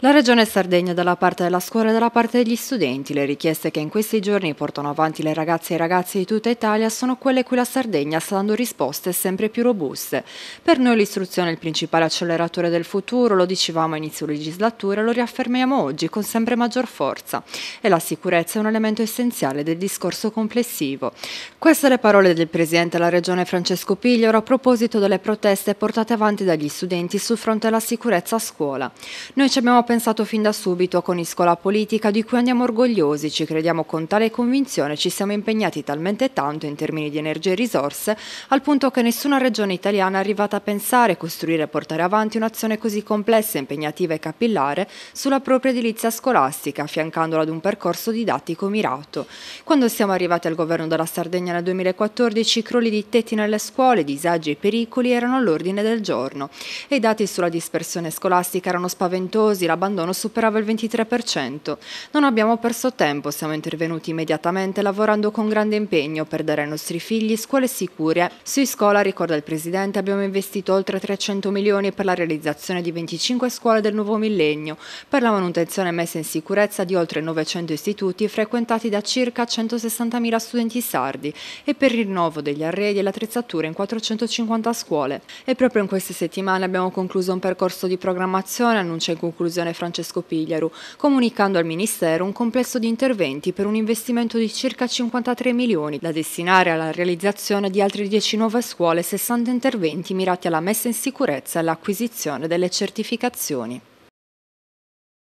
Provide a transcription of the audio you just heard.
La Regione Sardegna dalla parte della scuola e dalla parte degli studenti, le richieste che in questi giorni portano avanti le ragazze e i ragazzi di tutta Italia sono quelle cui la Sardegna sta dando risposte sempre più robuste. Per noi l'istruzione è il principale acceleratore del futuro, lo dicevamo a inizio legislatura e lo riaffermiamo oggi con sempre maggior forza. E la sicurezza è un elemento essenziale del discorso complessivo. Queste le parole del Presidente della Regione Francesco Pigliaro a proposito delle proteste portate avanti dagli studenti sul fronte della sicurezza a scuola. Noi ci abbiamo pensato fin da subito, con la politica di cui andiamo orgogliosi, ci crediamo con tale convinzione, ci siamo impegnati talmente tanto in termini di energie e risorse, al punto che nessuna regione italiana è arrivata a pensare, costruire e portare avanti un'azione così complessa, impegnativa e capillare sulla propria edilizia scolastica, affiancandola ad un percorso didattico mirato. Quando siamo arrivati al governo della Sardegna nel 2014, i crolli di tetti nelle scuole, disagi e pericoli erano all'ordine del giorno e i dati sulla dispersione scolastica erano spaventosi, la abbandono superava il 23%. Non abbiamo perso tempo, siamo intervenuti immediatamente lavorando con grande impegno per dare ai nostri figli scuole sicure. Sui scuola, ricorda il Presidente, abbiamo investito oltre 300 milioni per la realizzazione di 25 scuole del nuovo millennio, per la manutenzione e messa in sicurezza di oltre 900 istituti frequentati da circa 160.000 studenti sardi e per il rinnovo degli arredi e l'attrezzatura in 450 scuole. E proprio in queste settimane abbiamo concluso un percorso di programmazione, annuncia in conclusione Regionale Francesco Pigliaru, comunicando al Ministero un complesso di interventi per un investimento di circa 53 milioni da destinare alla realizzazione di altre 10 nuove scuole e 60 interventi mirati alla messa in sicurezza e all'acquisizione delle certificazioni.